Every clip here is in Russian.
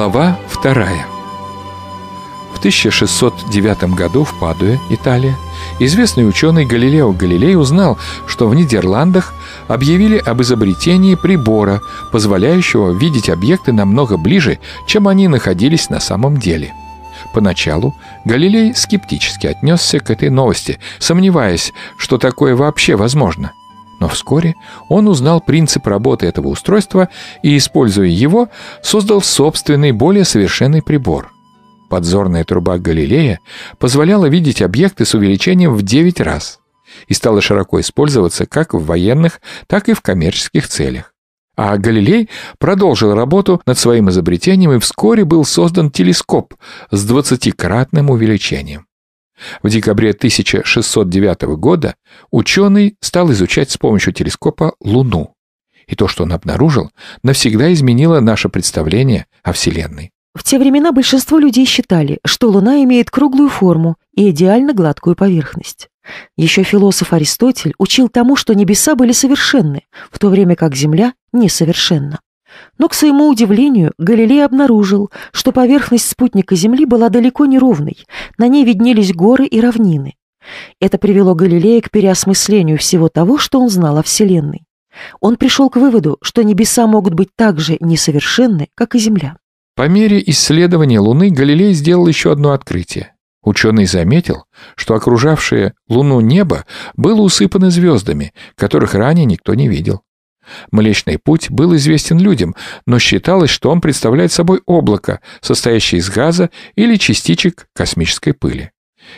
Глава 2. В 1609 году в Падуе, Италия, известный ученый Галилео Галилей узнал, что в Нидерландах объявили об изобретении прибора, позволяющего видеть объекты намного ближе, чем они находились на самом деле. Поначалу Галилей скептически отнесся к этой новости, сомневаясь, что такое вообще возможно – но вскоре он узнал принцип работы этого устройства и, используя его, создал собственный, более совершенный прибор. Подзорная труба Галилея позволяла видеть объекты с увеличением в 9 раз и стала широко использоваться как в военных, так и в коммерческих целях. А Галилей продолжил работу над своим изобретением и вскоре был создан телескоп с 20-кратным увеличением. В декабре 1609 года ученый стал изучать с помощью телескопа Луну. И то, что он обнаружил, навсегда изменило наше представление о Вселенной. В те времена большинство людей считали, что Луна имеет круглую форму и идеально гладкую поверхность. Еще философ Аристотель учил тому, что небеса были совершенны, в то время как Земля несовершенна. Но, к своему удивлению, Галилей обнаружил, что поверхность спутника Земли была далеко не ровной, на ней виднелись горы и равнины. Это привело Галилея к переосмыслению всего того, что он знал о Вселенной. Он пришел к выводу, что небеса могут быть так же несовершенны, как и Земля. По мере исследования Луны Галилей сделал еще одно открытие. Ученый заметил, что окружавшее Луну небо было усыпано звездами, которых ранее никто не видел. Млечный путь был известен людям, но считалось, что он представляет собой облако, состоящее из газа или частичек космической пыли.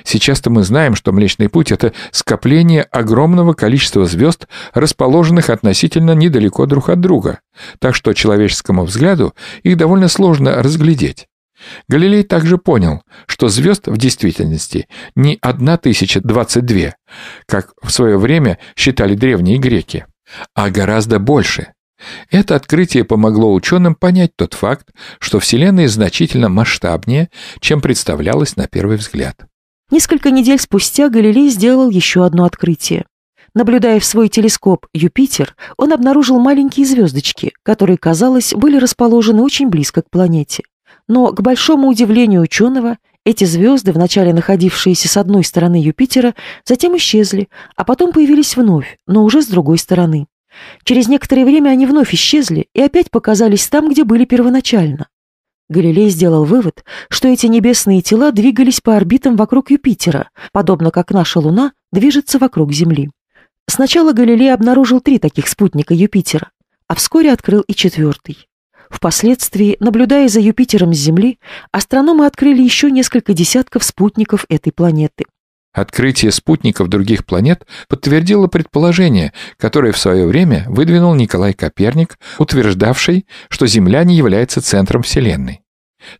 Сейчас-то мы знаем, что Млечный Путь — это скопление огромного количества звезд, расположенных относительно недалеко друг от друга, так что человеческому взгляду их довольно сложно разглядеть. Галилей также понял, что звезд в действительности не 1022, как в свое время считали древние греки а гораздо больше. Это открытие помогло ученым понять тот факт, что Вселенная значительно масштабнее, чем представлялось на первый взгляд. Несколько недель спустя Галилей сделал еще одно открытие. Наблюдая в свой телескоп Юпитер, он обнаружил маленькие звездочки, которые, казалось, были расположены очень близко к планете. Но, к большому удивлению ученого, эти звезды, вначале находившиеся с одной стороны Юпитера, затем исчезли, а потом появились вновь, но уже с другой стороны. Через некоторое время они вновь исчезли и опять показались там, где были первоначально. Галилей сделал вывод, что эти небесные тела двигались по орбитам вокруг Юпитера, подобно как наша Луна движется вокруг Земли. Сначала Галилей обнаружил три таких спутника Юпитера, а вскоре открыл и четвертый. Впоследствии, наблюдая за Юпитером с Земли, астрономы открыли еще несколько десятков спутников этой планеты. Открытие спутников других планет подтвердило предположение, которое в свое время выдвинул Николай Коперник, утверждавший, что Земля не является центром Вселенной.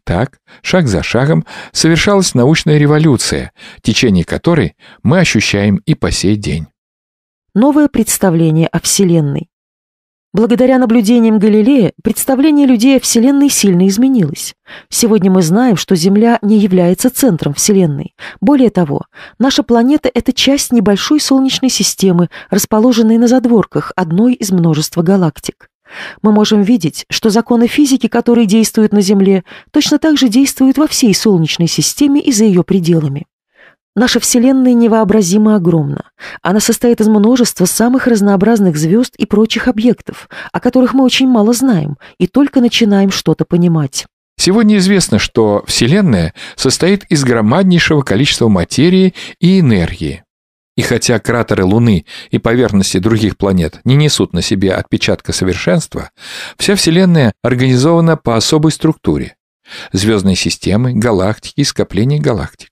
Так, шаг за шагом совершалась научная революция, течение которой мы ощущаем и по сей день. Новое представление о Вселенной Благодаря наблюдениям Галилея представление людей о Вселенной сильно изменилось. Сегодня мы знаем, что Земля не является центром Вселенной. Более того, наша планета – это часть небольшой Солнечной системы, расположенной на задворках одной из множества галактик. Мы можем видеть, что законы физики, которые действуют на Земле, точно так же действуют во всей Солнечной системе и за ее пределами. Наша Вселенная невообразимо огромна. Она состоит из множества самых разнообразных звезд и прочих объектов, о которых мы очень мало знаем и только начинаем что-то понимать. Сегодня известно, что Вселенная состоит из громаднейшего количества материи и энергии. И хотя кратеры Луны и поверхности других планет не несут на себе отпечатка совершенства, вся Вселенная организована по особой структуре. Звездные системы, галактики и скопления галактик.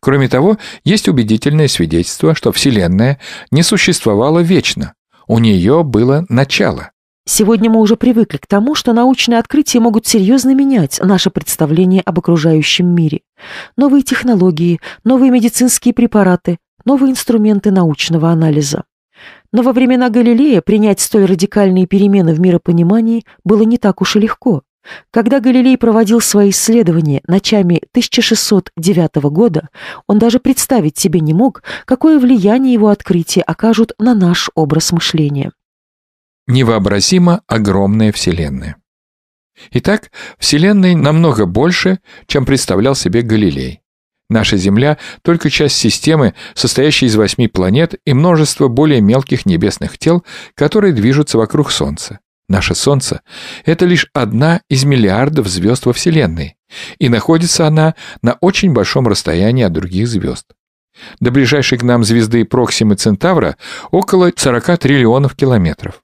Кроме того, есть убедительное свидетельство, что Вселенная не существовала вечно, у нее было начало. Сегодня мы уже привыкли к тому, что научные открытия могут серьезно менять наше представление об окружающем мире. Новые технологии, новые медицинские препараты, новые инструменты научного анализа. Но во времена Галилея принять столь радикальные перемены в миропонимании было не так уж и легко. Когда Галилей проводил свои исследования ночами 1609 года, он даже представить себе не мог, какое влияние его открытия окажут на наш образ мышления. Невообразимо огромная Вселенная. Итак, Вселенная намного больше, чем представлял себе Галилей. Наша Земля – только часть системы, состоящей из восьми планет и множества более мелких небесных тел, которые движутся вокруг Солнца. Наше Солнце — это лишь одна из миллиардов звезд во Вселенной, и находится она на очень большом расстоянии от других звезд. До ближайшей к нам звезды Проксимы Центавра около 40 триллионов километров.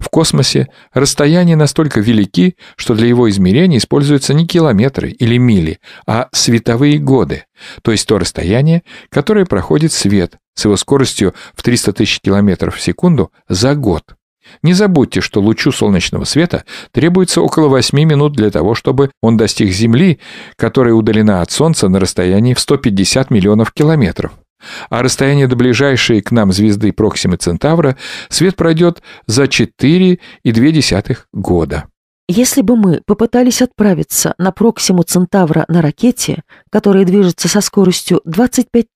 В космосе расстояния настолько велики, что для его измерения используются не километры или мили, а световые годы, то есть то расстояние, которое проходит свет с его скоростью в 300 тысяч километров в секунду за год. Не забудьте, что лучу солнечного света требуется около 8 минут для того, чтобы он достиг Земли, которая удалена от Солнца на расстоянии в 150 миллионов километров. А расстояние до ближайшей к нам звезды Проксимы Центавра свет пройдет за 4,2 года. Если бы мы попытались отправиться на Проксиму Центавра на ракете, которая движется со скоростью 25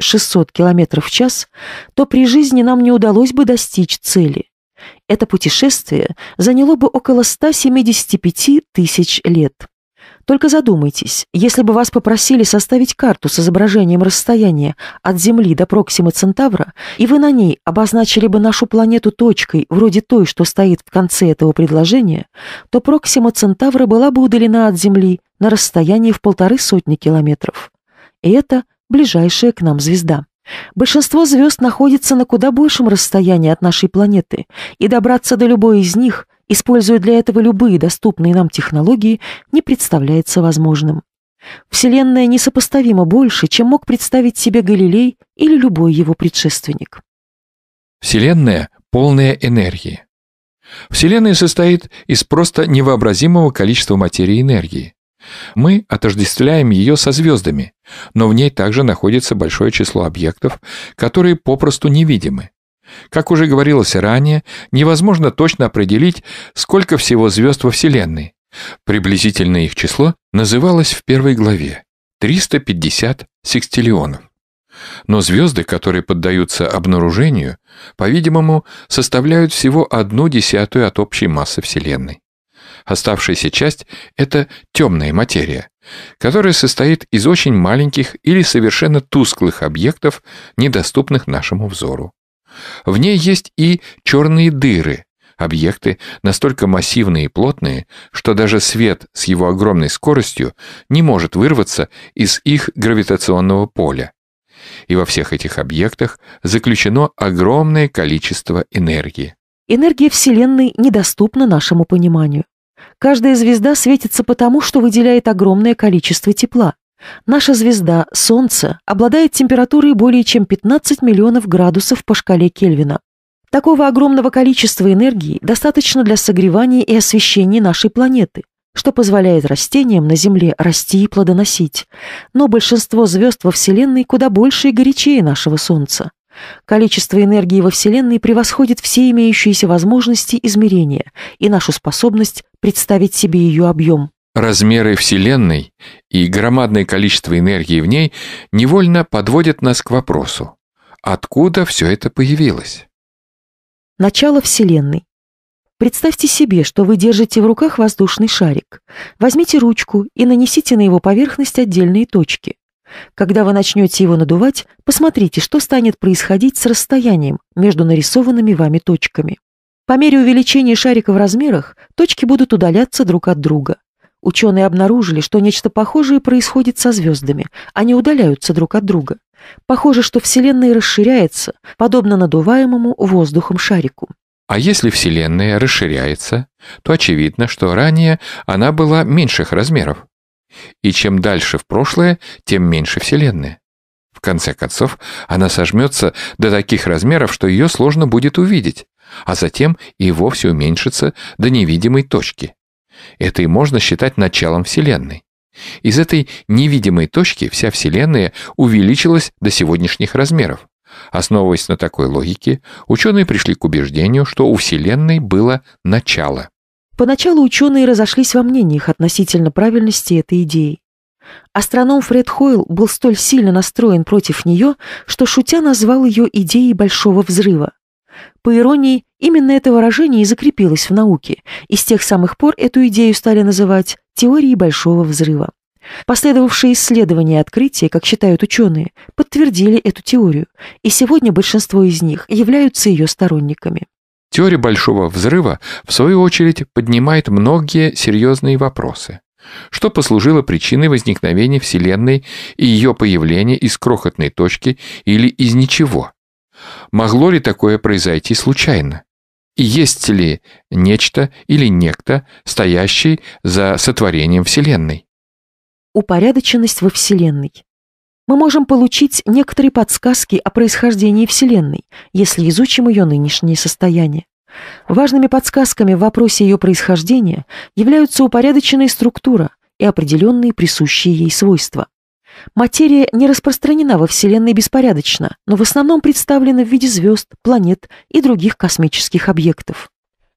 600 км в час, то при жизни нам не удалось бы достичь цели. Это путешествие заняло бы около 175 тысяч лет. Только задумайтесь, если бы вас попросили составить карту с изображением расстояния от Земли до Проксимы Центавра, и вы на ней обозначили бы нашу планету точкой, вроде той, что стоит в конце этого предложения, то Проксима Центавра была бы удалена от Земли на расстоянии в полторы сотни километров. И это ближайшая к нам звезда. Большинство звезд находится на куда большем расстоянии от нашей планеты, и добраться до любой из них, используя для этого любые доступные нам технологии, не представляется возможным. Вселенная несопоставимо больше, чем мог представить себе Галилей или любой его предшественник. Вселенная полная энергии. Вселенная состоит из просто невообразимого количества материи и энергии. Мы отождествляем ее со звездами, но в ней также находится большое число объектов, которые попросту невидимы. Как уже говорилось ранее, невозможно точно определить, сколько всего звезд во Вселенной. Приблизительное их число называлось в первой главе – 350 секстиллионов. Но звезды, которые поддаются обнаружению, по-видимому, составляют всего одну десятую от общей массы Вселенной. Оставшаяся часть — это темная материя, которая состоит из очень маленьких или совершенно тусклых объектов, недоступных нашему взору. В ней есть и черные дыры, объекты настолько массивные и плотные, что даже свет с его огромной скоростью не может вырваться из их гравитационного поля. И во всех этих объектах заключено огромное количество энергии. Энергия Вселенной недоступна нашему пониманию. Каждая звезда светится потому, что выделяет огромное количество тепла. Наша звезда, Солнце, обладает температурой более чем 15 миллионов градусов по шкале Кельвина. Такого огромного количества энергии достаточно для согревания и освещения нашей планеты, что позволяет растениям на Земле расти и плодоносить. Но большинство звезд во Вселенной куда больше и горячее нашего Солнца. Количество энергии во Вселенной превосходит все имеющиеся возможности измерения и нашу способность представить себе ее объем. Размеры Вселенной и громадное количество энергии в ней невольно подводят нас к вопросу, откуда все это появилось? Начало Вселенной. Представьте себе, что вы держите в руках воздушный шарик. Возьмите ручку и нанесите на его поверхность отдельные точки. Когда вы начнете его надувать, посмотрите, что станет происходить с расстоянием между нарисованными вами точками. По мере увеличения шарика в размерах, точки будут удаляться друг от друга. Ученые обнаружили, что нечто похожее происходит со звездами. Они удаляются друг от друга. Похоже, что Вселенная расширяется, подобно надуваемому воздухом шарику. А если Вселенная расширяется, то очевидно, что ранее она была меньших размеров. И чем дальше в прошлое, тем меньше Вселенная. В конце концов, она сожмется до таких размеров, что ее сложно будет увидеть, а затем и вовсе уменьшится до невидимой точки. Это и можно считать началом Вселенной. Из этой невидимой точки вся Вселенная увеличилась до сегодняшних размеров. Основываясь на такой логике, ученые пришли к убеждению, что у Вселенной было начало. Поначалу ученые разошлись во мнениях относительно правильности этой идеи. Астроном Фред Хойл был столь сильно настроен против нее, что шутя назвал ее идеей Большого Взрыва. По иронии, именно это выражение и закрепилось в науке, и с тех самых пор эту идею стали называть «теорией Большого Взрыва». Последовавшие исследования и открытия, как считают ученые, подтвердили эту теорию, и сегодня большинство из них являются ее сторонниками. Теория Большого Взрыва, в свою очередь, поднимает многие серьезные вопросы. Что послужило причиной возникновения Вселенной и ее появления из крохотной точки или из ничего? Могло ли такое произойти случайно? И есть ли нечто или некто, стоящий за сотворением Вселенной? Упорядоченность во Вселенной мы можем получить некоторые подсказки о происхождении Вселенной, если изучим ее нынешнее состояние. Важными подсказками в вопросе ее происхождения являются упорядоченная структура и определенные присущие ей свойства. Материя не распространена во Вселенной беспорядочно, но в основном представлена в виде звезд, планет и других космических объектов.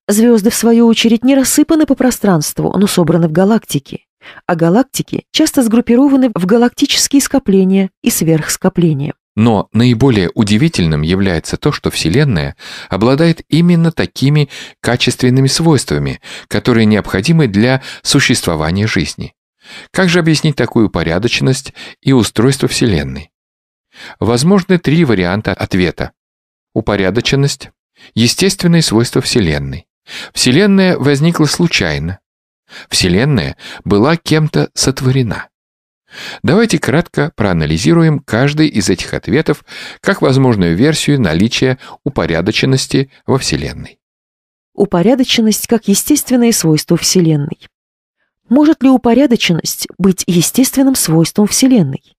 Звезды, в свою очередь, не рассыпаны по пространству, но собраны в галактике а галактики часто сгруппированы в галактические скопления и сверхскопления. Но наиболее удивительным является то, что Вселенная обладает именно такими качественными свойствами, которые необходимы для существования жизни. Как же объяснить такую порядочность и устройство Вселенной? Возможны три варианта ответа. Упорядоченность, естественные свойства Вселенной. Вселенная возникла случайно, Вселенная была кем-то сотворена. Давайте кратко проанализируем каждый из этих ответов как возможную версию наличия упорядоченности во Вселенной. Упорядоченность как естественное свойство Вселенной. Может ли упорядоченность быть естественным свойством Вселенной?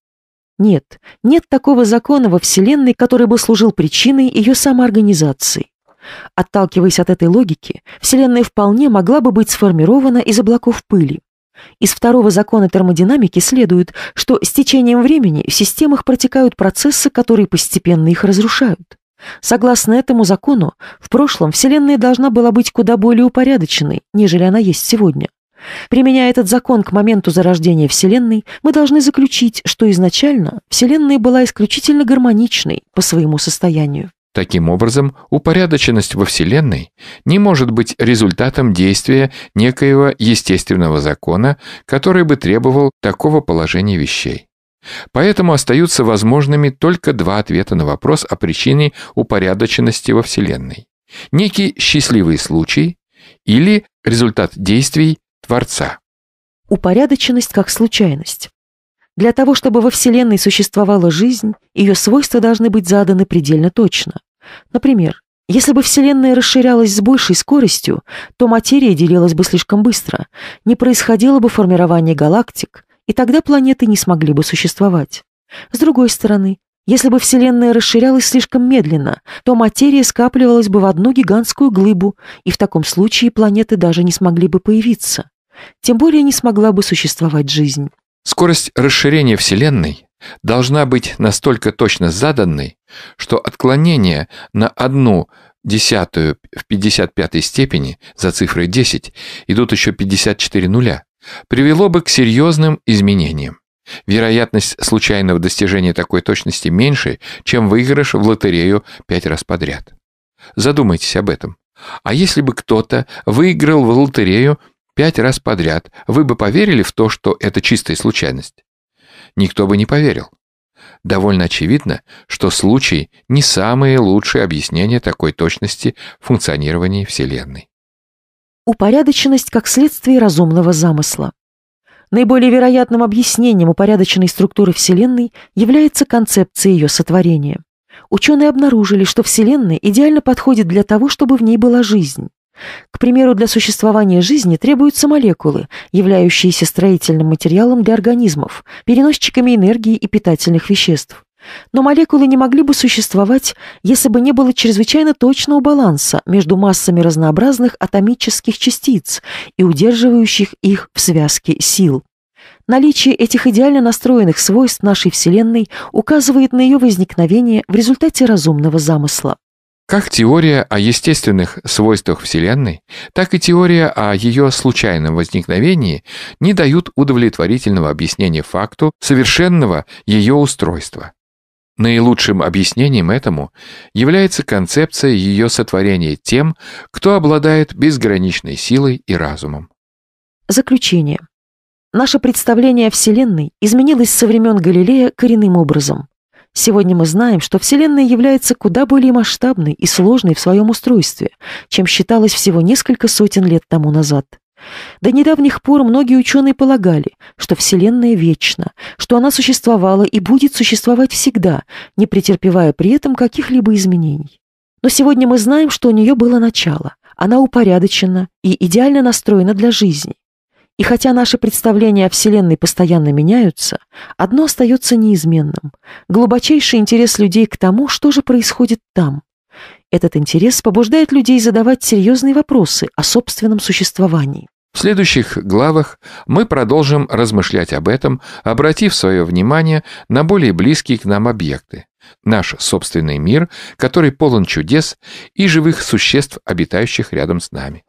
Нет, нет такого закона во Вселенной, который бы служил причиной ее самоорганизации. Отталкиваясь от этой логики, Вселенная вполне могла бы быть сформирована из облаков пыли. Из второго закона термодинамики следует, что с течением времени в системах протекают процессы, которые постепенно их разрушают. Согласно этому закону, в прошлом Вселенная должна была быть куда более упорядоченной, нежели она есть сегодня. Применяя этот закон к моменту зарождения Вселенной, мы должны заключить, что изначально Вселенная была исключительно гармоничной по своему состоянию. Таким образом, упорядоченность во Вселенной не может быть результатом действия некоего естественного закона, который бы требовал такого положения вещей. Поэтому остаются возможными только два ответа на вопрос о причине упорядоченности во Вселенной. Некий счастливый случай или результат действий Творца. Упорядоченность как случайность. Для того, чтобы во Вселенной существовала жизнь, ее свойства должны быть заданы предельно точно. Например, если бы Вселенная расширялась с большей скоростью, то материя делилась бы слишком быстро, не происходило бы формирование галактик, и тогда планеты не смогли бы существовать. С другой стороны, если бы Вселенная расширялась слишком медленно, то материя скапливалась бы в одну гигантскую глыбу, и в таком случае планеты даже не смогли бы появиться. Тем более не смогла бы существовать жизнь. Скорость расширения Вселенной должна быть настолько точно заданной, что отклонение на одну десятую в 55 степени за цифрой 10 идут еще 54 нуля, привело бы к серьезным изменениям. Вероятность случайного достижения такой точности меньше, чем выигрыш в лотерею пять раз подряд. Задумайтесь об этом. А если бы кто-то выиграл в лотерею пять раз подряд, вы бы поверили в то, что это чистая случайность? никто бы не поверил. Довольно очевидно, что случай – не самое лучшее объяснение такой точности функционирования Вселенной. Упорядоченность как следствие разумного замысла. Наиболее вероятным объяснением упорядоченной структуры Вселенной является концепция ее сотворения. Ученые обнаружили, что Вселенная идеально подходит для того, чтобы в ней была жизнь. К примеру, для существования жизни требуются молекулы, являющиеся строительным материалом для организмов, переносчиками энергии и питательных веществ. Но молекулы не могли бы существовать, если бы не было чрезвычайно точного баланса между массами разнообразных атомических частиц и удерживающих их в связке сил. Наличие этих идеально настроенных свойств нашей Вселенной указывает на ее возникновение в результате разумного замысла. Как теория о естественных свойствах Вселенной, так и теория о ее случайном возникновении не дают удовлетворительного объяснения факту совершенного ее устройства. Наилучшим объяснением этому является концепция ее сотворения тем, кто обладает безграничной силой и разумом. Заключение. Наше представление о Вселенной изменилось со времен Галилея коренным образом. Сегодня мы знаем, что Вселенная является куда более масштабной и сложной в своем устройстве, чем считалось всего несколько сотен лет тому назад. До недавних пор многие ученые полагали, что Вселенная вечна, что она существовала и будет существовать всегда, не претерпевая при этом каких-либо изменений. Но сегодня мы знаем, что у нее было начало. Она упорядочена и идеально настроена для жизни, и хотя наши представления о Вселенной постоянно меняются, одно остается неизменным – глубочайший интерес людей к тому, что же происходит там. Этот интерес побуждает людей задавать серьезные вопросы о собственном существовании. В следующих главах мы продолжим размышлять об этом, обратив свое внимание на более близкие к нам объекты – наш собственный мир, который полон чудес и живых существ, обитающих рядом с нами.